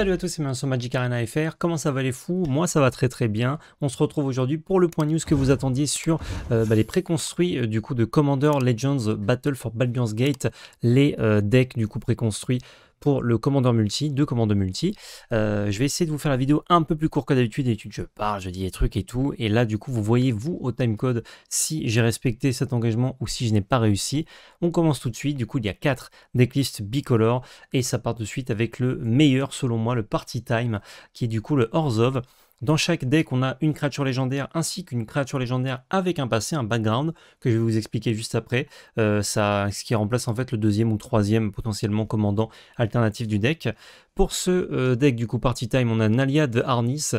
Salut à tous c'est bienvenue sur Magic Arena FR, comment ça va les fous Moi ça va très très bien, on se retrouve aujourd'hui pour le point news que vous attendiez sur euh, bah, les préconstruits euh, du coup de Commander Legends Battle for Baldur's Gate, les euh, decks du coup préconstruits pour le commandeur multi, deux commandes multi. Euh, je vais essayer de vous faire la vidéo un peu plus courte que d'habitude. je parle, je dis des trucs et tout. Et là, du coup, vous voyez, vous, au timecode, si j'ai respecté cet engagement ou si je n'ai pas réussi. On commence tout de suite. Du coup, il y a quatre decklists bicolores et ça part de suite avec le meilleur, selon moi, le party time, qui est du coup le of ». Dans chaque deck, on a une créature légendaire ainsi qu'une créature légendaire avec un passé, un background, que je vais vous expliquer juste après. Euh, ça, ce qui remplace en fait le deuxième ou troisième potentiellement commandant alternatif du deck. Pour ce euh, deck du coup party time, on a Nalia de Harnis,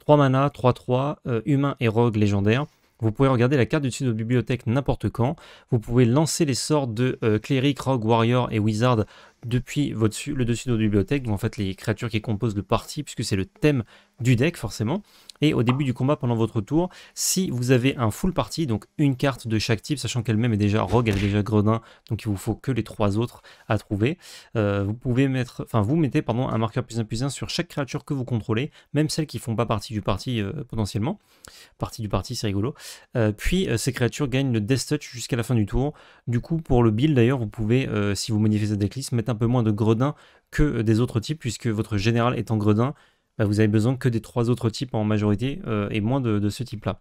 3 mana, 3-3, euh, humain et rogue légendaire. Vous pouvez regarder la carte du-dessus de bibliothèque n'importe quand. Vous pouvez lancer les sorts de cléric, euh, Cleric, Rogue, Warrior et Wizard depuis votre, le dessus de votre bibliothèque. Donc en fait les créatures qui composent le parti, puisque c'est le thème du deck forcément. Et au début du combat, pendant votre tour, si vous avez un full party, donc une carte de chaque type, sachant qu'elle-même est déjà rogue, elle est déjà gredin, donc il vous faut que les trois autres à trouver, euh, vous pouvez mettre, enfin vous mettez un marqueur plus 1 plus 1 sur chaque créature que vous contrôlez, même celles qui font pas partie du parti euh, potentiellement. Partie du parti, c'est rigolo. Euh, puis ces créatures gagnent le Death Touch jusqu'à la fin du tour. Du coup, pour le build d'ailleurs, vous pouvez, si vous modifiez cette decklist, mettre un peu moins de gredin que des autres types, puisque votre général est en gredin, bah, vous avez besoin que des trois autres types en majorité euh, et moins de, ce type-là.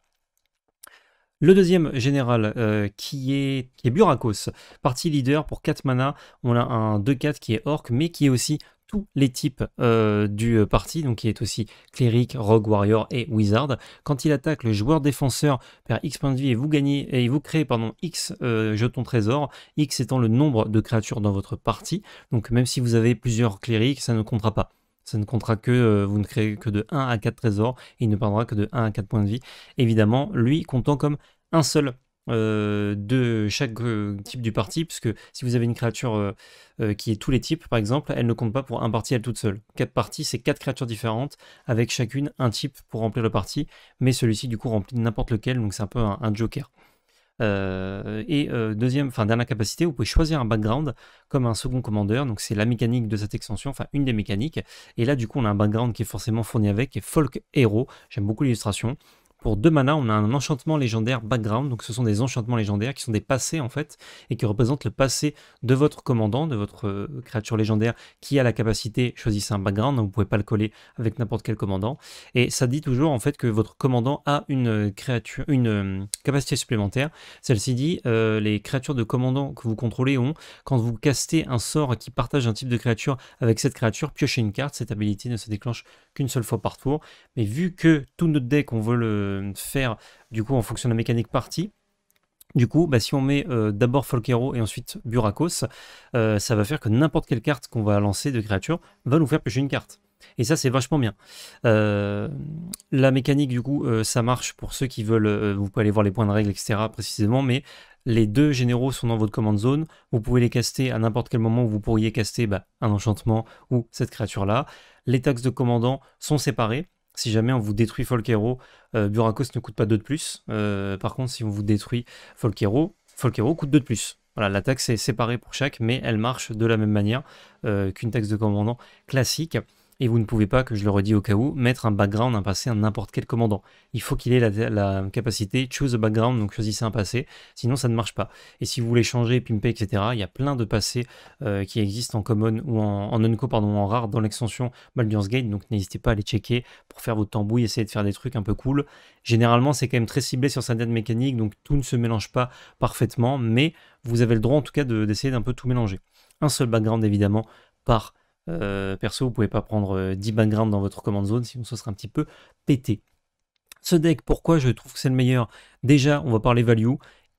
Le deuxième général euh, qui, est, Burakos, parti leader pour 4 mana. On a un 2-4 qui est orc, mais qui est aussi tous les types euh, du parti, donc qui est aussi cleric, rogue, warrior et wizard. Quand il attaque, le joueur défenseur perd X points de vie et vous gagnez et vous créez pendant X jetons trésor, X étant le nombre de créatures dans votre partie. Donc même si vous avez plusieurs clérics, ça ne comptera pas. Ça ne comptera que, euh, vous ne créez que de 1 à 4 trésors, et il ne perdra que de 1 à 4 points de vie. Évidemment, lui comptant comme un seul euh, de chaque euh, type du parti, puisque si vous avez une créature qui est tous les types, par exemple, elle ne compte pas pour un parti elle toute seule. Quatre parties, c'est quatre créatures différentes, avec chacune un type pour remplir le parti, mais celui-ci du coup remplit n'importe lequel, donc c'est un peu un joker. Euh, et euh, deuxième, enfin dernière capacité, vous pouvez choisir un background comme un second commandeur. Donc c'est la mécanique de cette extension, enfin une des mécaniques. Et là du coup on a un background qui est forcément fourni avec, qui est folk hero. J'aime beaucoup l'illustration. Pour deux manas, on a un enchantement légendaire background, donc ce sont des enchantements légendaires qui sont des passés en fait, et qui représentent le passé de votre commandant, de votre euh, créature légendaire qui a la capacité, choisissez un background, hein, vous ne pouvez pas le coller avec n'importe quel commandant, et ça dit toujours en fait que votre commandant a une euh, créature, une euh, capacité supplémentaire. Celle-ci dit, les créatures de commandant que vous contrôlez ont, quand vous castez un sort qui partage un type de créature avec cette créature, piochez une carte, cette habilité ne se déclenche qu'une seule fois par tour. Mais vu que tout notre deck, on veut le faire du coup en fonction de la mécanique partie, du coup, bah, si on met euh, d'abord Folkero et ensuite Burakos, euh, ça va faire que n'importe quelle carte qu'on va lancer de créature va nous faire pêcher une carte. Et ça, c'est vachement bien. Euh, la mécanique, du coup, ça marche pour ceux qui veulent. vous pouvez aller voir les points de règle, etc. précisément, mais les deux généraux sont dans votre commande zone. Vous pouvez les caster à n'importe quel moment où vous pourriez caster bah, un enchantement ou cette créature-là. Les taxes de commandant sont séparées. Si jamais on vous détruit Folk Hero, euh, Burakos ne coûte pas 2 de plus. Euh, par contre, si on vous détruit Folk Hero coûte 2 de plus. Voilà, la taxe est séparée pour chaque, mais elle marche de la même manière euh, qu'une taxe de commandant classique. Et vous ne pouvez pas, que je le redis au cas où, mettre un background, un passé à n'importe quel commandant. Il faut qu'il ait la, capacité choose a background, donc choisissez un passé, sinon ça ne marche pas. Et si vous voulez changer, pimper, etc., il y a plein de passés euh, qui existent en common ou en, en unco, pardon, en rare dans l'extension Baldur's Gate, donc n'hésitez pas à les checker pour faire votre tambouille, essayer de faire des trucs un peu cool. Généralement, c'est quand même très ciblé sur certaines mécanique, donc tout ne se mélange pas parfaitement, mais vous avez le droit en tout cas d'essayer d'un peu tout mélanger. Un seul background évidemment par euh, perso, vous pouvez pas prendre 10 euh, backgrounds dans votre command zone, sinon ce sera un petit peu pété. Ce deck, pourquoi je trouve que c'est le meilleur Déjà, on va parler value.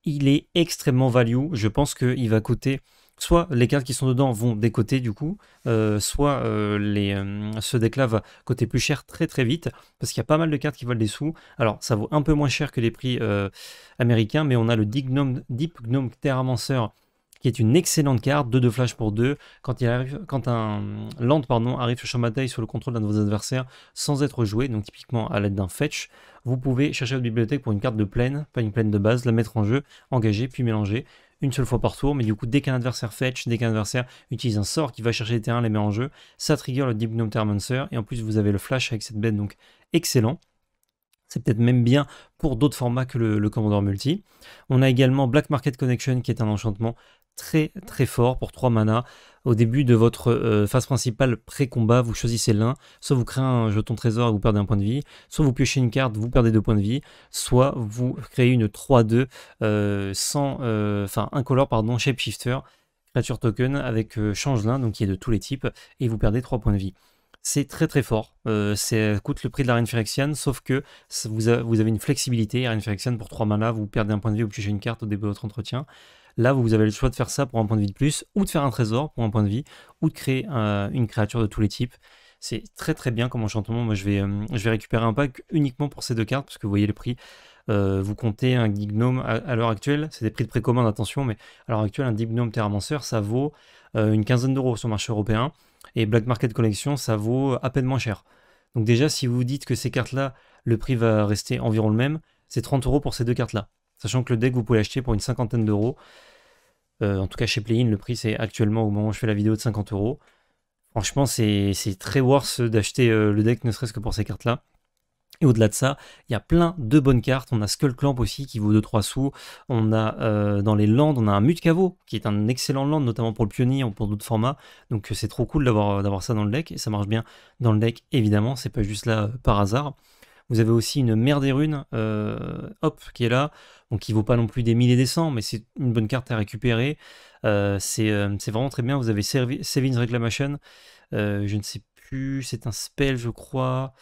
Il est extrêmement value. Je pense qu'il va coûter soit les cartes qui sont dedans vont décoter du coup, euh, soit les, ce deck-là va coûter plus cher très très vite, parce qu'il y a pas mal de cartes qui valent des sous. Alors ça vaut un peu moins cher que les prix américains, mais on a le Deep Gnome, Deep Gnome qui est une excellente carte, 2 de flash pour 2. Quand, quand un land pardon, arrive sur champ de bataille sous le contrôle d'un de vos adversaires sans être joué, donc typiquement à l'aide d'un fetch, vous pouvez chercher votre bibliothèque pour une carte de plaine, pas une plaine de base, la mettre en jeu, engager, puis mélanger une seule fois par tour, mais du coup, dès qu'un adversaire fetch, dès qu'un adversaire utilise un sort qui va chercher les terrains, les met en jeu, ça trigger le Deep Gnome et en plus, vous avez le flash avec cette bête, donc excellent. C'est peut-être même bien pour d'autres formats que le, le Multi. On a également Black Market Connection qui est un enchantement très très fort pour 3 mana. Au début de votre euh, phase principale pré-combat, vous choisissez l'un, soit vous créez un jeton trésor et vous perdez un point de vie, soit vous piochez une carte, vous perdez deux points de vie, soit vous créez une 3-2 euh, sans, euh, enfin un color pardon, shifter créature token avec change l'un, donc qui est de tous les types, et vous perdez 3 points de vie c'est très très fort. c'est coûte le prix de la Reine sauf que vous, avez une flexibilité. Reine pour 3 manas, vous perdez un point de vie, ou piochez une carte au début de votre entretien. Là, vous avez le choix de faire ça pour un point de vie de plus, ou de faire un trésor pour un point de vie, ou de créer une créature de tous les types. C'est très très bien comme enchantement. Moi, je vais, euh, je vais récupérer un pack uniquement pour ces deux cartes, parce que vous voyez le prix. Euh, vous comptez un Dignome à, l'heure actuelle, c'est des prix de précommande, attention, mais à l'heure actuelle, un Dignome Manceur, ça vaut euh, une quinzaine d'euros sur le marché européen, et Black Market Collection, ça vaut à peine moins cher. Donc déjà, si vous dites que ces cartes-là, le prix va rester environ le même, c'est 30 euros pour ces deux cartes-là. Sachant que le deck, vous pouvez l'acheter pour une cinquantaine d'euros. Euh, en tout cas, chez Play-In, le prix, c'est actuellement au moment où je fais la vidéo de 50 euros. Franchement, c'est très worth d'acheter euh, le deck, ne serait-ce que pour ces cartes-là. Et au-delà de ça, il y a plein de bonnes cartes. On a Skull aussi qui vaut 2-3 sous. On a euh, dans les landes, on a un Mutkavo, qui est un excellent land, notamment pour le pionnier ou pour d'autres formats. Donc c'est trop cool d'avoir ça dans le deck. Et ça marche bien dans le deck, évidemment. C'est pas juste là par hasard. Vous avez aussi une mère des runes, euh, hop, qui est là. Donc ne vaut pas non plus des 1000 et des 100, mais c'est une bonne carte à récupérer. Euh, euh, c'est vraiment très bien. Vous avez Savings Reclamation. je ne sais plus, c'est un spell, je crois.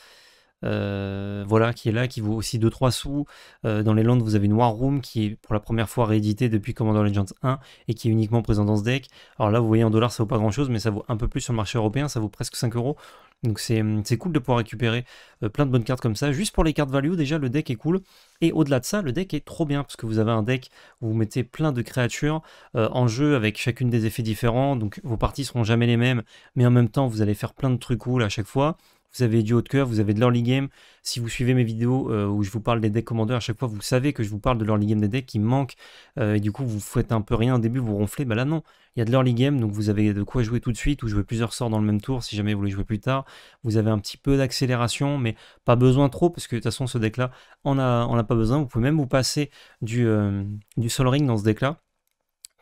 Euh, voilà, qui est là, qui vaut aussi 2-3 sous. Euh, dans les Landes, vous avez une War Room qui est pour la première fois réédité depuis Commander Legends 1 et qui est uniquement présent dans ce deck. Alors là, vous voyez en dollars, ça vaut pas grand chose, mais ça vaut un peu plus sur le marché européen, ça vaut presque 5 euros. Donc hum, c'est cool de pouvoir récupérer euh, plein de bonnes cartes comme ça. Juste pour les cartes value, déjà le deck est cool. Et au-delà de ça, le deck est trop bien parce que vous avez un deck où vous mettez plein de créatures en jeu avec chacune des effets différents. Donc vos parties seront jamais les mêmes, mais en même temps vous allez faire plein de trucs cool à chaque fois vous avez du haut de cœur, vous avez de l'early game. Si vous suivez mes vidéos euh, où je vous parle des decks commandeurs, à chaque fois vous savez que je vous parle de l'early game des decks qui manquent, euh, et du coup vous faites un peu rien au début, vous ronflez, bah là non, il y a de l'early game, donc vous avez de quoi jouer tout de suite, ou jouer plusieurs sorts dans le même tour si jamais vous voulez jouer plus tard. Vous avez un petit peu d'accélération, mais pas besoin trop, parce que de toute façon ce deck là, on n'a a pas besoin. Vous pouvez même vous passer du, euh, du Sol Ring dans ce deck là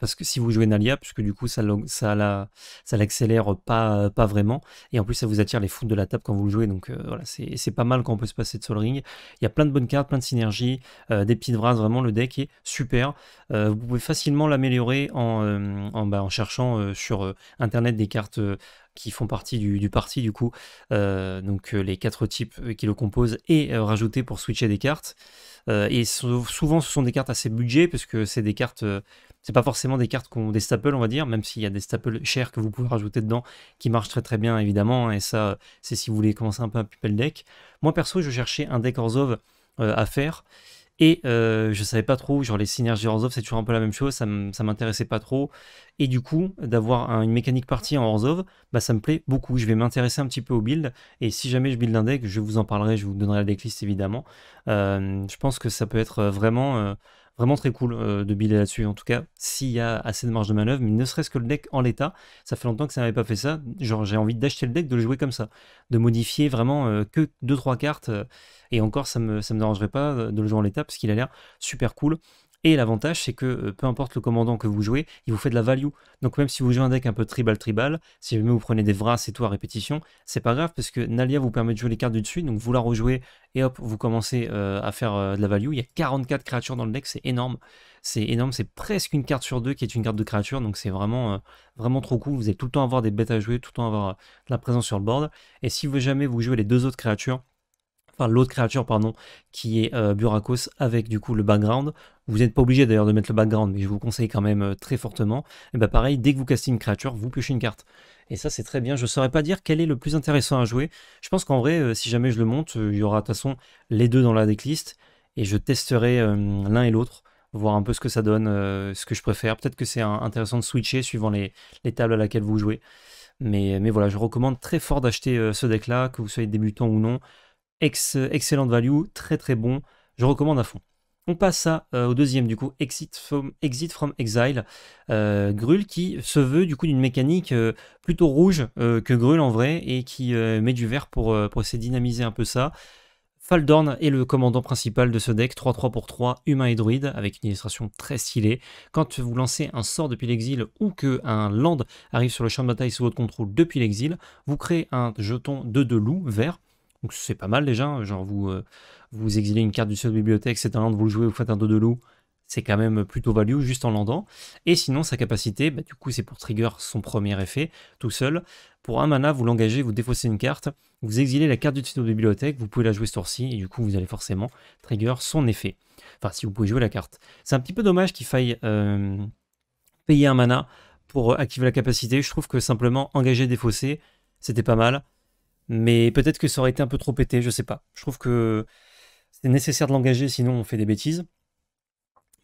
parce que si vous jouez Nalia, puisque du coup ça ça la ça l'accélère pas pas vraiment, et en plus ça vous attire les foudres de la table quand vous le jouez, donc euh, voilà c'est pas mal quand on peut se passer de Sol Ring. Il y a plein de bonnes cartes, plein de synergies, euh, des petites phrases. vraiment le deck est super. Euh, vous pouvez facilement l'améliorer en bah, en, cherchant sur internet des cartes qui font partie du, du parti du coup, donc les quatre types qui le composent et rajouter pour switcher des cartes. et souvent ce sont des cartes assez budget parce que c'est des cartes c'est pas forcément des cartes qu'on des staples, on va dire, même s'il y a des staples chers que vous pouvez rajouter dedans qui marchent très très bien évidemment. Et ça, c'est si vous voulez commencer un peu à puper le deck. Moi perso, je cherchais un deck Orzhov euh, à faire. Et je euh, je savais pas trop, genre les synergies Orzhov, c'est toujours un peu la même chose, ça m'intéressait pas trop. Et du coup, d'avoir une mécanique partie en Orzhov, bah, ça me plaît beaucoup. Je vais m'intéresser un petit peu au build. Et si jamais je build un deck, je vous en parlerai, je vous donnerai la decklist évidemment. Euh, je pense que ça peut être vraiment Vraiment très cool euh, de builder là-dessus. En tout cas, s'il y a assez de marge de manœuvre, mais ne serait-ce que le deck en l'état, ça fait longtemps que ça n'avait pas fait ça. Genre, j'ai envie d'acheter le deck, de le jouer comme ça, de modifier vraiment euh, que 2-3 cartes. Euh, et encore, ça me, ça me dérangerait pas de le jouer en l'état parce qu'il a l'air super cool. Et l'avantage, c'est que euh, peu importe le commandant que vous jouez, il vous fait de la value. Donc même si vous jouez un deck un peu tribal-tribal, si jamais vous prenez des Vras et tout à répétition, c'est pas grave parce que Nalia vous permet de jouer les cartes du dessus, donc vous la rejouez et hop, vous commencez euh, à faire euh, de la value. Il y a 44 créatures dans le deck, c'est énorme. C'est énorme, c'est presque une carte sur deux qui est une carte de créature, donc c'est vraiment, vraiment trop cool. Vous allez tout le temps avoir des bêtes à jouer, tout le temps avoir de la présence sur le board. Et si vous jamais vous jouez les deux autres créatures, enfin l'autre créature, pardon, qui est euh, Burakos avec du coup le background. Vous n'êtes pas obligé d'ailleurs de mettre le background, mais je vous conseille quand même euh, très fortement. Et eh bah ben, pareil, dès que vous castez une créature, vous piochez une carte. Et ça, c'est très bien. Je ne saurais pas dire quel est le plus intéressant à jouer. Je pense qu'en vrai, euh, si jamais je le monte, il y aura de toute façon les deux dans la decklist et je testerai l'un et l'autre voir un peu ce que ça donne, ce que je préfère. Peut-être que c'est intéressant de switcher suivant les, tables à laquelle vous jouez. Mais, mais, voilà, je recommande très fort d'acheter ce deck-là, que vous soyez débutant ou non. Excellent excellente value, très très bon, je recommande à fond. On passe euh, au deuxième du coup, Exit from, Exile, euh, Grul qui se veut du coup d'une mécanique euh, plutôt rouge euh, que Grul en vrai et qui met du vert pour, essayer dynamiser un peu ça. Faldorn est le commandant principal de ce deck, 3-3 pour 3, humain et druide, avec une illustration très stylée. Quand vous lancez un sort depuis l'exil ou que un land arrive sur le champ de bataille sous votre contrôle depuis l'exil, vous créez un jeton de deux loups vert donc c'est pas mal déjà. Hein. Genre vous, euh, vous exilez une carte du site de bibliothèque, c'est un land, vous le jouez, vous faites un dos de loup. C'est quand même plutôt value juste en landant. Et sinon, sa capacité, bah, du coup, c'est pour trigger son premier effet tout seul. Pour un mana, vous l'engagez, vous défaussez une carte, vous exilez la carte du site de bibliothèque, vous pouvez la jouer ce tour-ci, et du coup, vous allez forcément trigger son effet. Enfin, si vous pouvez jouer la carte. C'est un petit peu dommage qu'il faille euh, payer un mana pour euh, activer la capacité. Je trouve que simplement engager, défausser, c'était pas mal. Mais peut-être que ça aurait été un peu trop pété, je sais pas. Je trouve que c'est nécessaire de l'engager, sinon on fait des bêtises.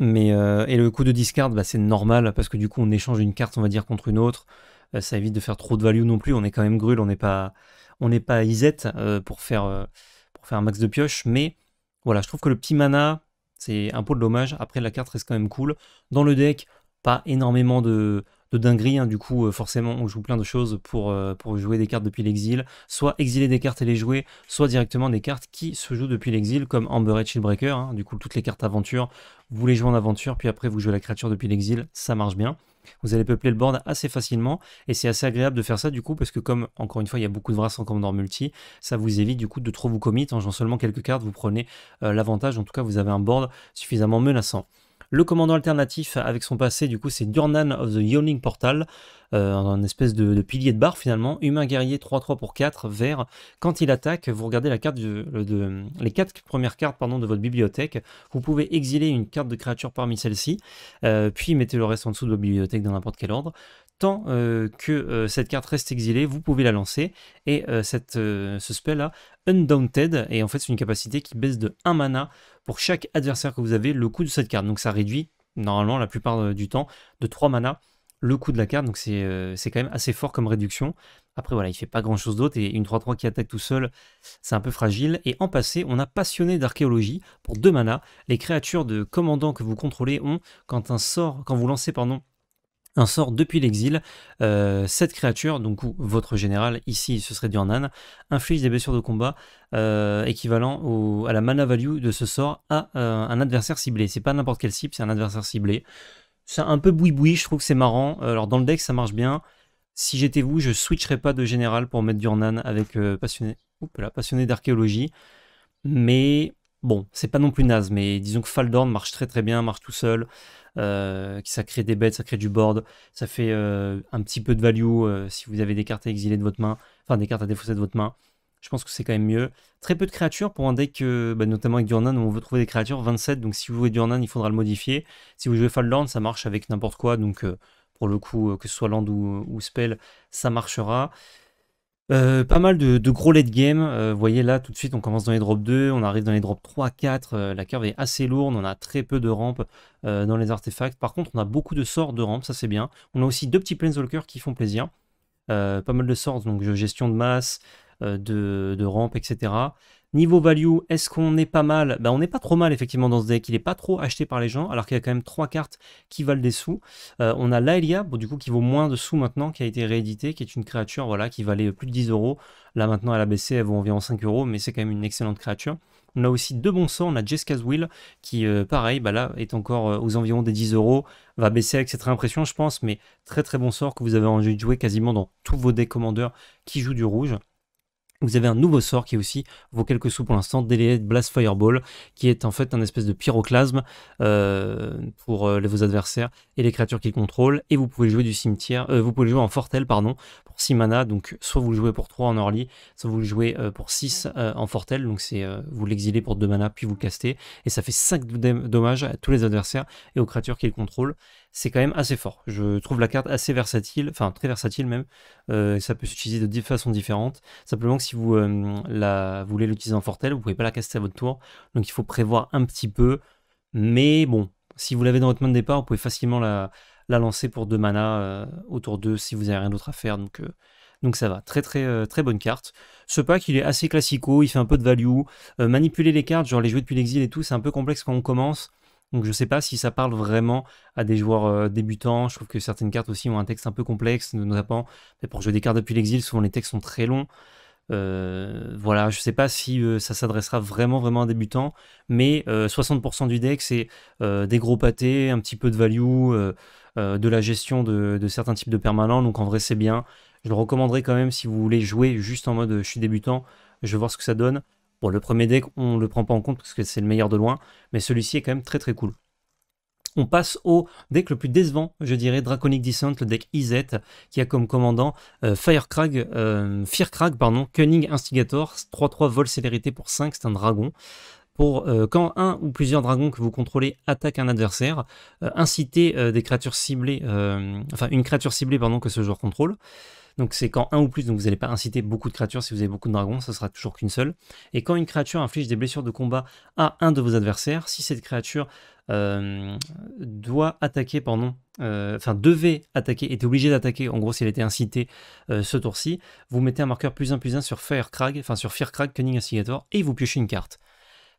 Mais euh, et le coup de discard, bah, c'est normal parce que du coup on échange une carte, on va dire, contre une autre. Euh, ça évite de faire trop de value non plus. On est quand même grûle, on n'est pas, on n'est pas Isette euh, pour faire pour faire un max de pioche. Mais voilà, je trouve que le petit mana, c'est un peu de l'hommage. Après la carte reste quand même cool. Dans le deck, pas énormément de de dinguerie, hein, du coup euh, forcément on joue plein de choses pour, euh, pour jouer des cartes depuis l'exil, soit exiler des cartes et les jouer, soit directement des cartes qui se jouent depuis l'exil, comme Amber et Chillbreaker, hein. du coup toutes les cartes aventure, vous les jouez en aventure, puis après vous jouez la créature depuis l'exil, ça marche bien. Vous allez peupler le board assez facilement et c'est assez agréable de faire ça du coup parce que comme encore une fois il y a beaucoup de races en commandant multi, ça vous évite du coup de trop vous commit hein. en jouant seulement quelques cartes, vous prenez euh, l'avantage, en tout cas vous avez un board suffisamment menaçant. Le commandant alternatif avec son passé, du coup, c'est Durnan of the Yawning Portal, euh, un espèce de, pilier de barre finalement, humain guerrier 3-3 pour 4, vert. Quand il attaque, vous regardez la carte de, les 4 premières cartes pardon, de votre bibliothèque. Vous pouvez exiler une carte de créature parmi celles-ci, euh, puis mettez le reste en dessous de votre bibliothèque dans n'importe quel ordre. Euh, que euh, cette carte reste exilée, vous pouvez la lancer. Et euh, cette, ce spell-là, Undaunted, et en fait c'est une capacité qui baisse de 1 mana pour chaque adversaire que vous avez le coût de cette carte. Donc ça réduit normalement la plupart du temps de 3 mana le coût de la carte. Donc c'est quand même assez fort comme réduction. Après voilà, il fait pas grand chose d'autre et une 3-3 qui attaque tout seul, c'est un peu fragile. Et en passé, on a passionné d'archéologie pour 2 mana. Les créatures de commandant que vous contrôlez ont, quand un sort, quand vous lancez pardon, un sort depuis l'exil. Euh, cette créature, donc votre général, ici ce serait Durnan, inflige des blessures de combat euh, équivalent à la mana value de ce sort à euh, un adversaire ciblé. C'est pas n'importe quelle cible, c'est un adversaire ciblé. C'est un peu boui-boui, je trouve que c'est marrant. Alors dans le deck ça marche bien. Si j'étais vous, je switcherais pas de général pour mettre Durnan avec passionné, passionné d'archéologie. Mais bon, c'est pas non plus naze, mais disons que Faldorn marche très très bien, marche tout seul. Euh, qui ça crée des bêtes, ça crée du board, ça fait euh, un petit peu de value euh, si vous avez des cartes à exiler de votre main, enfin des cartes à défausser de votre main. Je pense que c'est quand même mieux. Très peu de créatures pour un deck, bah, notamment avec Durnan, où on veut trouver des créatures, 27, donc si vous jouez Durnan, il faudra le modifier. Si vous jouez Land, ça marche avec n'importe quoi, donc pour le coup, que ce soit Land ou, ou Spell, ça marchera. Euh, pas mal de, gros late game. Euh, vous voyez là, tout de suite, on commence dans les drops 2, on arrive dans les drops 3, 4. Euh, la curve est assez lourde, on a très peu de rampes dans les artefacts. Par contre, on a beaucoup de sorts de rampes, ça c'est bien. On a aussi deux petits planeswalkers qui font plaisir. pas mal de sorts, donc gestion de masse, de, de rampes, etc. Niveau value, est-ce qu'on est pas mal bah, On n'est pas trop mal effectivement dans ce deck, il n'est pas trop acheté par les gens, alors qu'il y a quand même trois cartes qui valent des sous. Euh, on a Laelia, bon, du coup qui vaut moins de sous maintenant, qui a été réédité, qui est une créature voilà, qui valait plus de 10 euros. Là maintenant elle a baissé, elle vaut environ 5 euros, mais c'est quand même une excellente créature. On a aussi deux bons sorts, on a Jessica's Will qui, euh, pareil, bah, là est encore euh, aux environs des 10 euros, va baisser avec cette réimpression je pense, mais très très bon sort que vous avez envie de jouer quasiment dans tous vos decks commandeurs qui jouent du rouge. Vous avez un nouveau sort qui aussi vaut quelques sous pour l'instant, Delayed Blast Fireball, qui est en fait un espèce de pyroclasme euh, pour euh, les vos adversaires et les créatures qu'ils contrôlent. Et vous pouvez jouer du cimetière, euh, vous pouvez jouer en fortel pardon, pour 6 mana. Donc soit vous le jouez pour 3 en orly, soit vous le jouez pour 6 en fortel. Donc c'est vous l'exilez pour 2 mana, puis vous le castez. Et ça fait 5 dommages à tous les adversaires et aux créatures qu'ils contrôlent c'est quand même assez fort. Je trouve la carte assez versatile, enfin très versatile même. Euh, ça peut s'utiliser de façons différentes. Simplement que si vous, euh, la, voulez l'utiliser en fortel, vous pouvez pas la caster à votre tour. Donc il faut prévoir un petit peu. Mais bon, si vous l'avez dans votre main de départ, vous pouvez facilement la, lancer pour deux mana euh, autour d'eux si vous n'avez rien d'autre à faire. Donc donc ça va, très très très bonne carte. Ce pack il est assez classico, il fait un peu de value. manipuler les cartes, genre les jouer depuis l'exil et tout, c'est un peu complexe quand on commence. Donc je ne sais pas si ça parle vraiment à des joueurs euh, débutants. Je trouve que certaines cartes aussi ont un texte un peu complexe, notamment pour jouer des cartes depuis l'exil, souvent les textes sont très longs. Euh, voilà, je sais pas si euh, ça s'adressera vraiment vraiment à débutant, mais 60% du deck c'est des gros pâtés, un petit peu de value, de la gestion de, de, certains types de permanents, donc en vrai c'est bien. Je le recommanderais quand même si vous voulez jouer juste en mode je suis débutant, je vais voir ce que ça donne. Bon, le premier deck, on ne le prend pas en compte parce que c'est le meilleur de loin, mais celui-ci est quand même très très cool. On passe au deck le plus décevant, je dirais, Draconic Descent, le deck IZ, qui a comme commandant euh, euh, Firecrag, pardon, Cunning Instigator, 3-3 vol célérité pour 5, c'est un dragon. Pour euh, quand un ou plusieurs dragons que vous contrôlez attaquent un adversaire, incitez des créatures ciblées, enfin une créature ciblée que ce joueur contrôle. Donc c'est quand un ou plus, donc vous n'allez pas inciter beaucoup de créatures, si vous avez beaucoup de dragons, ça sera toujours qu'une seule. Et quand une créature inflige des blessures de combat à un de vos adversaires, si cette créature euh, doit attaquer, pardon, euh, enfin devait attaquer, était obligée d'attaquer, en gros si elle était incitée euh, ce tour-ci, vous mettez un marqueur plus 1 plus 1 sur Firecrag, enfin sur Firecrag, Cunning Instigator, et vous piochez une carte.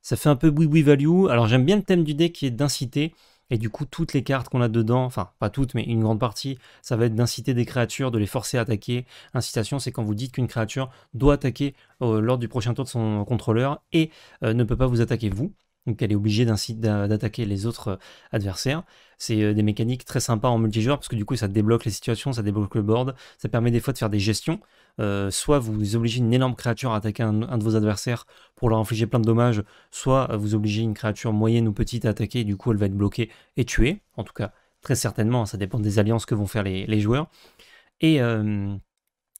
Ça fait un peu Oui Oui value, alors j'aime bien le thème du deck qui est d'inciter, et du coup, toutes les cartes qu'on a dedans, enfin pas toutes, mais une grande partie, ça va être d'inciter des créatures, de les forcer à attaquer. Incitation, c'est quand vous dites qu'une créature doit attaquer euh, lors du prochain tour de son contrôleur et euh, ne peut pas vous attaquer vous. Donc elle est obligée d'attaquer les autres euh, adversaires. C'est des mécaniques très sympas en multijoueur parce que du coup ça débloque les situations, ça débloque le board, ça permet des fois de faire des gestions. Euh, soit vous obligez une énorme créature à attaquer un, de vos adversaires pour leur infliger plein de dommages, soit vous obligez une créature moyenne ou petite à attaquer, et du coup elle va être bloquée et tuée, en tout cas très certainement, hein, ça dépend des alliances que vont faire les, joueurs. Euh,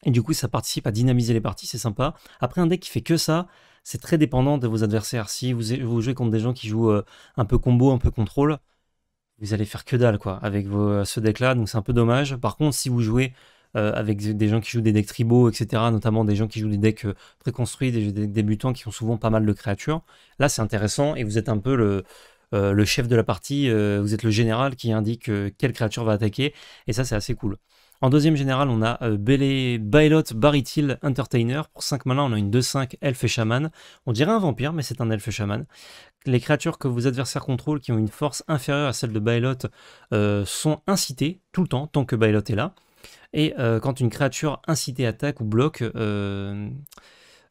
et, du coup ça participe à dynamiser les parties, c'est sympa. Après un deck qui fait que ça, c'est très dépendant de vos adversaires. Si vous, jouez contre des gens qui jouent euh, un peu combo, un peu contrôle, vous allez faire que dalle quoi avec ce deck là donc c'est un peu dommage par contre si vous jouez euh, avec des gens qui jouent des decks tribaux, etc. Notamment des gens qui jouent des decks euh, préconstruits, des, débutants qui ont souvent pas mal de créatures. Là, c'est intéressant et vous êtes un peu le, euh, chef de la partie, vous êtes le général qui indique quelle créature va attaquer, et ça c'est assez cool. En deuxième général, on a Bélé, Bailot Baritil Entertainer. Pour 5 malins, on a une 2-5 elfe et chaman. On dirait un vampire, mais c'est un elfe et chaman. Les créatures que vos adversaires contrôlent qui ont une force inférieure à celle de Bailot sont incitées tout le temps tant que Bailot est là. Et euh, quand une créature incitée attaque ou bloque, euh,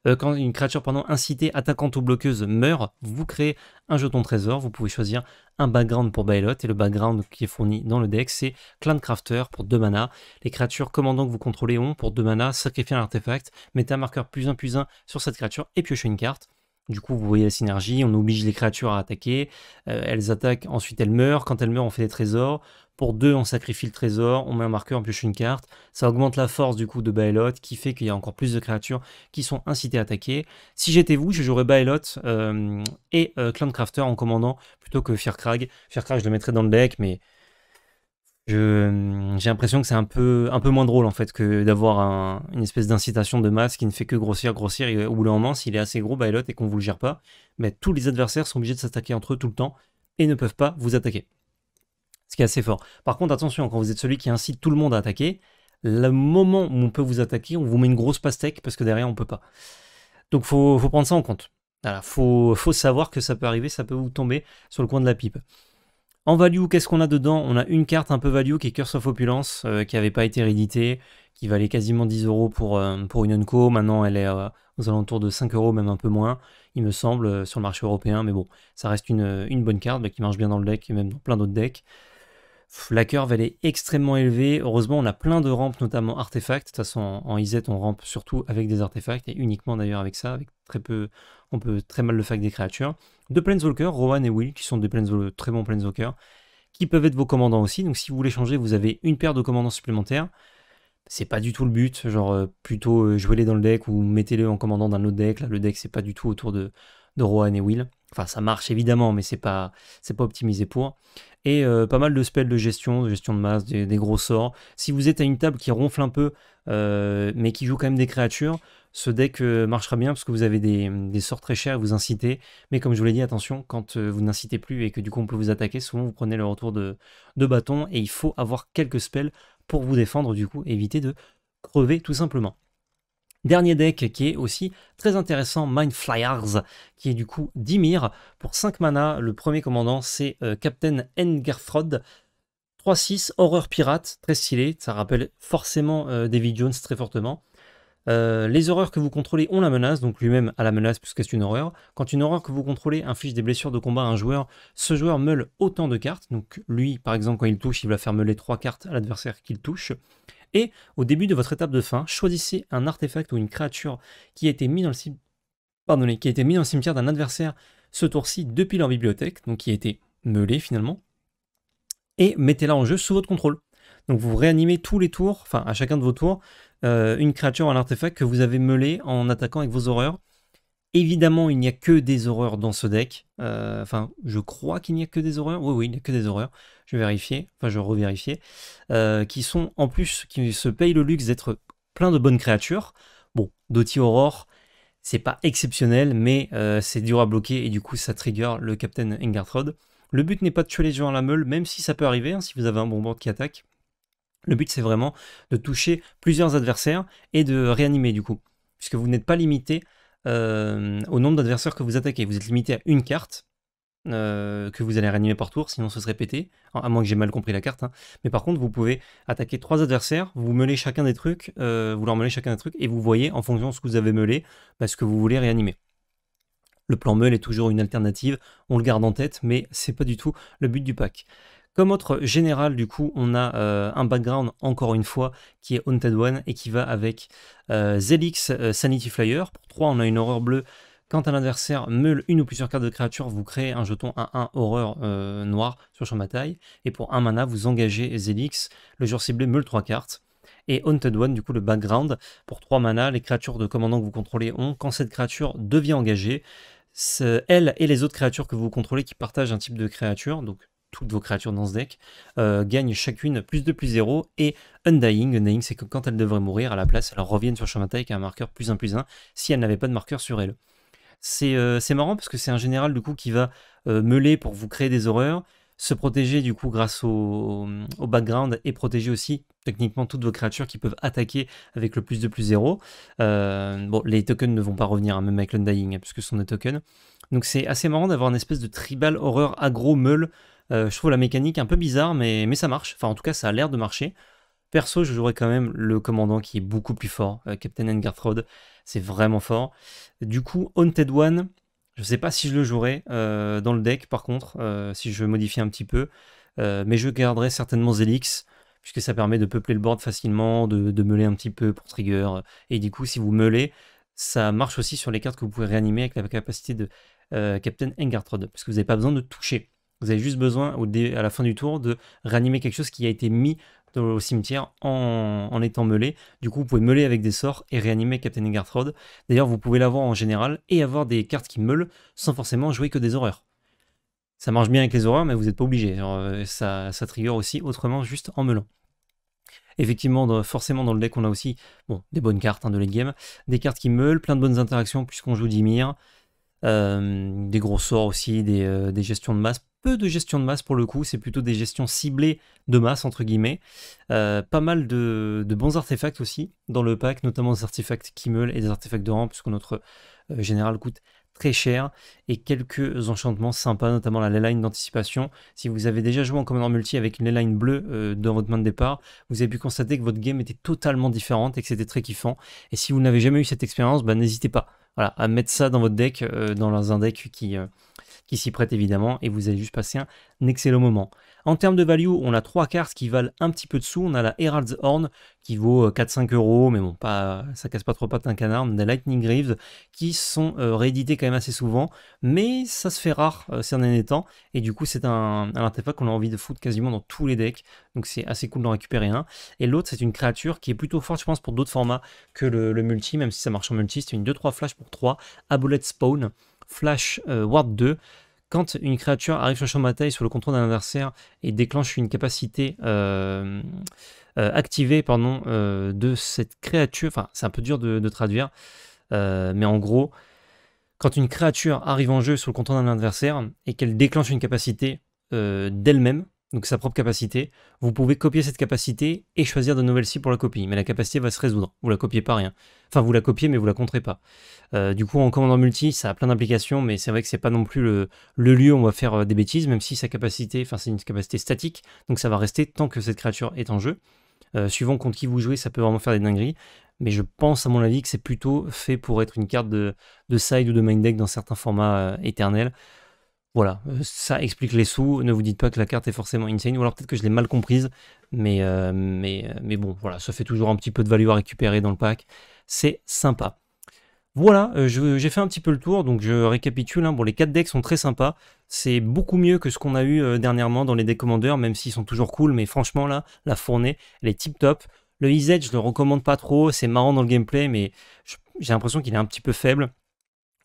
euh, quand une créature pendant incitée, attaquante ou bloqueuse meurt, vous créez un jeton trésor. Vous pouvez choisir un background pour Bailot et le background qui est fourni dans le deck, c'est Clan Crafter pour 2 mana. Les créatures commandant que vous contrôlez ont pour 2 mana sacrifier un artefact, mettez un marqueur plus 1 plus 1 sur cette créature et piochez une carte. Du coup, vous voyez la synergie, on oblige les créatures à attaquer, euh, elles attaquent, ensuite elles meurent, quand elles meurent, on fait des trésors. Pour deux, on sacrifie le trésor, on met un marqueur, on pioche une carte. Ça augmente la force du coup de Baelot, qui fait qu'il y a encore plus de créatures qui sont incitées à attaquer. Si j'étais vous, je jouerais Baelot euh, et euh, Clan Crafter en commandant plutôt que Firecrag. Firecrag, je le mettrais dans le deck, mais j'ai l'impression que c'est un peu, un peu moins drôle en fait que d'avoir une espèce d'incitation de masse qui ne fait que grossir, grossir. Et au bout d'un moment, s'il est assez gros, Bylot, bah, et qu'on vous le gère pas, mais tous les adversaires sont obligés de s'attaquer entre eux tout le temps et ne peuvent pas vous attaquer. Ce qui est assez fort. Par contre, attention, quand vous êtes celui qui incite tout le monde à attaquer, le moment où on peut vous attaquer, on vous met une grosse pastèque parce que derrière on peut pas. Donc faut, faut prendre ça en compte. il faut savoir que ça peut arriver, ça peut vous tomber sur le coin de la pipe. En value, qu'est-ce qu'on a dedans On a une carte un peu value qui est Curse of Opulence, euh, qui n'avait pas été rééditée, qui valait quasiment 10 euros pour, euh, pour une Maintenant, elle est euh, aux alentours de 5 euros, même un peu moins, il me semble, sur le marché européen. Mais bon, ça reste une, bonne carte bah, qui marche bien dans le deck et même dans plein d'autres decks. La curve, elle est extrêmement élevée. Heureusement, on a plein de rampes, notamment artefacts. De toute façon, en IZ, on rampe surtout avec des artefacts et uniquement d'ailleurs avec ça. Avec très peu, on peut très mal le faire avec des créatures. Deux Planeswalkers, Rohan et Will, qui sont des très bons Planeswalkers, qui peuvent être vos commandants aussi. Donc, si vous voulez changer, vous avez une paire de commandants supplémentaires. C'est pas du tout le but. Genre, euh, plutôt euh, jouez-les dans le deck ou mettez-les en commandant d'un autre deck. Là, le deck, c'est pas du tout autour de, Rohan et Will. Enfin, ça marche évidemment, mais c'est pas, c'est pas optimisé pour et euh, pas mal de spells de gestion, de gestion de masse, des, gros sorts. Si vous êtes à une table qui ronfle un peu, euh, mais qui joue quand même des créatures, ce deck euh, marchera bien parce que vous avez des, sorts très chers et vous incitez, Mais comme je vous l'ai dit, attention, quand vous n'incitez plus et que du coup on peut vous attaquer, souvent vous prenez le retour de, de bâton et il faut avoir quelques spells pour vous défendre, du coup, éviter de crever tout simplement. Dernier deck qui est aussi très intéressant, Mind Flyers, qui est du coup Dimir. Pour 5 mana, le premier commandant c'est euh, Captain Engerfrod. 3-6, horreur pirate, très stylé, ça rappelle forcément euh, David Jones très fortement. Euh, les horreurs que vous contrôlez ont la menace, donc lui-même a la menace puisque c'est une horreur. Quand une horreur que vous contrôlez inflige des blessures de combat à un joueur, ce joueur meule autant de cartes. Donc lui, par exemple, quand il touche, il va faire meuler 3 cartes à l'adversaire qu'il touche. Et au début de votre étape de fin, choisissez un artefact ou une créature qui a été mis dans le, qui a été mis dans le cimetière d'un adversaire ce tour-ci depuis leur bibliothèque, donc qui a été meulé finalement, et mettez-la en jeu sous votre contrôle. Donc vous réanimez tous les tours, enfin à chacun de vos tours, euh, une créature, un artefact que vous avez meulé en attaquant avec vos horreurs. Évidemment, il n'y a que des horreurs dans ce deck. Euh, enfin, je crois qu'il n'y a que des horreurs. Oui, oui, il n'y a que des horreurs. Je vais vérifier, enfin je revérifier. Euh, qui sont en plus, qui se payent le luxe d'être plein de bonnes créatures. Bon, Doty Aurore, c'est pas exceptionnel, mais c'est dur à bloquer et du coup ça trigger le Captain Engarthrod. Le but n'est pas de tuer les gens à la meule, même si ça peut arriver, hein, si vous avez un bon board qui attaque. Le but, c'est vraiment de toucher plusieurs adversaires et de réanimer du coup, puisque vous n'êtes pas limité euh, au nombre d'adversaires que vous attaquez. Vous êtes limité à une carte euh, que vous allez réanimer par tour, sinon ça serait pété, à moins que j'ai mal compris la carte. Hein. Mais par contre, vous pouvez attaquer trois adversaires, vous meulez chacun des trucs, euh, vous leur mêlez chacun des trucs, et vous voyez en fonction de ce que vous avez meulé, parce bah, ce que vous voulez réanimer. Le plan meule est toujours une alternative, on le garde en tête, mais c'est pas du tout le but du pack. Comme autre général, du coup, on a euh, un background, encore une fois, qui est Haunted One et qui va avec euh, Zelix euh, Sanity Flyer. Pour 3, on a une horreur bleue. Quand un adversaire meule une ou plusieurs cartes de créature, vous créez un jeton à 1 horreur euh, noir sur champ bataille. Et pour 1 mana, vous engagez Zelix. Le joueur ciblé meule 3 cartes et Haunted One, du coup le background. Pour 3 mana, les créatures de commandant que vous contrôlez ont, quand cette créature devient engagée, elle et les autres créatures que vous contrôlez qui partagent un type de créature, donc toutes vos créatures dans ce deck euh, gagnent chacune plus de plus zéro, et Undying. Undying, c'est que quand elles devraient mourir, à la place, elles reviennent sur Shamata avec un marqueur plus 1 plus 1 si elles n'avaient pas de marqueur sur elles. Euh, c'est marrant parce que c'est un général du coup qui va euh, meuler pour vous créer des horreurs, se protéger du coup grâce au, background et protéger aussi techniquement toutes vos créatures qui peuvent attaquer avec le plus de plus zéro. bon, les tokens ne vont pas revenir, hein, même avec l'Undying, hein, puisque ce sont des tokens. Donc c'est assez marrant d'avoir une espèce de tribal horreur agro meule euh, je trouve la mécanique un peu bizarre, mais, mais ça marche. Enfin, en tout cas, ça a l'air de marcher. Perso, je jouerai quand même le commandant qui est beaucoup plus fort. Euh, Captain Engarthrod, c'est vraiment fort. Du coup, Haunted One, je ne sais pas si je le jouerai euh, dans le deck, par contre, si je modifie un petit peu. mais je garderai certainement Zélix, puisque ça permet de peupler le board facilement, de, de meuler un petit peu pour trigger. Et du coup, si vous meulez, ça marche aussi sur les cartes que vous pouvez réanimer avec la capacité de Captain Engarthrod, parce que vous n'avez pas besoin de toucher. Vous avez juste besoin à la fin du tour de réanimer quelque chose qui a été mis au cimetière en, étant meulé. Du coup, vous pouvez meuler avec des sorts et réanimer Captain Garthrod. D'ailleurs, vous pouvez l'avoir en général et avoir des cartes qui meulent sans forcément jouer que des horreurs. Ça marche bien avec les horreurs, mais vous n'êtes pas obligé. Euh, ça, ça trigger aussi autrement juste en meulant. Effectivement, forcément, dans le deck, on a aussi bon, des bonnes cartes hein, de late game, des cartes qui meulent, plein de bonnes interactions puisqu'on joue Dimir, euh, des gros sorts aussi, euh, des, gestions de masse. Peu de gestion de masse pour le coup, c'est plutôt des gestions ciblées de masse, entre guillemets. Euh, pas mal de, bons artefacts aussi dans le pack, notamment des artefacts Kimmel et des artefacts de rang, puisque notre général coûte très cher et quelques enchantements sympas, notamment la leyline d'anticipation. Si vous avez déjà joué en commandant Multi avec une leyline bleue dans votre main de départ, vous avez pu constater que votre game était totalement différente et que c'était très kiffant. Et si vous n'avez jamais eu cette expérience, bah, n'hésitez pas voilà, à mettre ça dans votre deck, euh, dans un deck qui, euh, qui s'y prête évidemment, et vous allez juste passer un excellent moment. En termes de value, on a trois cartes qui valent un petit peu de sous. On a la Herald's Horn qui vaut 4-5 euh, euros, mais bon, pas, ça casse pas trop pattes un canard. On Lightning Greaves qui sont euh, réédités quand même assez souvent, mais ça se fait rare c'est euh, ces derniers temps. Et du coup, c'est un, artefact qu'on a envie de foutre quasiment dans tous les decks. Donc c'est assez cool d'en récupérer un. Et l'autre, c'est une créature qui est plutôt forte, je pense, pour d'autres formats que le, multi, même si ça marche en multi. C'est une 2-3 flash pour 3, Abolette spawn, flash ward 2. Quand une créature arrive sur le champ de bataille sous le contrôle d'un adversaire et déclenche une capacité euh, euh, activée euh, de cette créature, enfin c'est un peu dur de, de traduire, mais en gros, quand une créature arrive en jeu sous le contrôle d'un adversaire et qu'elle déclenche une capacité d'elle-même, donc sa propre capacité. Vous pouvez copier cette capacité et choisir de nouvelles cibles pour la copie, mais la capacité va se résoudre. Vous la copiez pas rien. Enfin, vous la copiez, mais vous la compterez pas. Euh, du coup, en commandant multi, ça a plein d'implications, mais c'est vrai que c'est pas non plus le, lieu où on va faire euh, des bêtises, même si sa capacité, enfin, c'est une capacité statique, donc ça va rester tant que cette créature est en jeu. Euh, suivant contre qui vous jouez, ça peut vraiment faire des dingueries. Mais je pense, à mon avis, que c'est plutôt fait pour être une carte de, side ou de main deck dans certains formats éternels. Voilà, euh, ça explique les sous. Ne vous dites pas que la carte est forcément insane, ou alors peut-être que je l'ai mal comprise, mais, euh, mais, euh, mais bon, voilà, ça fait toujours un petit peu de value à récupérer dans le pack. C'est sympa. Voilà, j'ai fait un petit peu le tour, donc je récapitule. Hein. Bon, les 4 decks sont très sympas. C'est beaucoup mieux que ce qu'on a eu dernièrement dans les decks commandeurs, même s'ils sont toujours cool. Mais franchement, là, la fournée, elle est tip top. Le EZ, je le recommande pas trop. C'est marrant dans le gameplay, mais j'ai l'impression qu'il est un petit peu faible.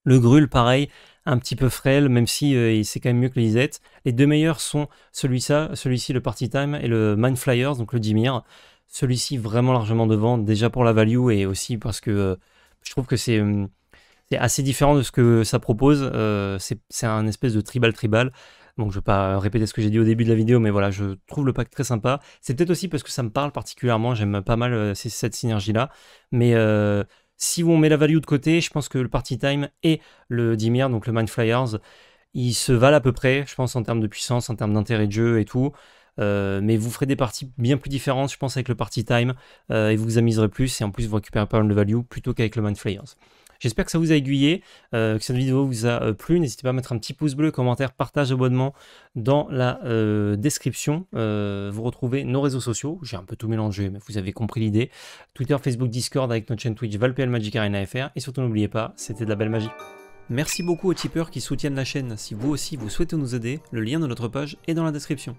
Le Grul, pareil un petit peu frêle, même si c'est euh, quand même mieux que les Lisette. Les deux meilleurs sont celui-ci, celui ci le Party Time et le Mind Flyers, donc le Dimir. Celui-ci vraiment largement devant, déjà pour la value et aussi parce que euh, je trouve que hum, c'est assez différent de ce que ça propose. Euh, c'est un espèce de tribal-tribal. Donc je ne vais pas répéter ce que j'ai dit au début de la vidéo, mais voilà, je trouve le pack très sympa. C'est peut-être aussi parce que ça me parle particulièrement, j'aime pas mal cette synergie-là. Mais si on met la value de côté, je pense que le Party Time et le Dimir, donc le Mind Flyers, ils se valent à peu près, je pense, en termes de puissance, en termes d'intérêt de jeu et tout. Euh, mais vous ferez des parties bien plus différentes, je pense, avec le Party Time, euh, et vous vous amuserez plus, et en plus vous récupérez pas mal de value plutôt qu'avec le Mind Flyers. J'espère que ça vous a aiguillé, euh, que cette vidéo vous a euh, plu. N'hésitez pas à mettre un petit pouce bleu, commentaire, partage, abonnement dans la euh, description. vous retrouvez nos réseaux sociaux. J'ai un peu tout mélangé, mais vous avez compris l'idée. Twitter, Facebook, Discord avec notre chaîne Twitch Valpl Magic Arena FR. Et surtout, n'oubliez pas, c'était de la belle magie. Merci beaucoup aux tipeurs qui soutiennent la chaîne. Si vous aussi vous souhaitez nous aider, le lien de notre page est dans la description.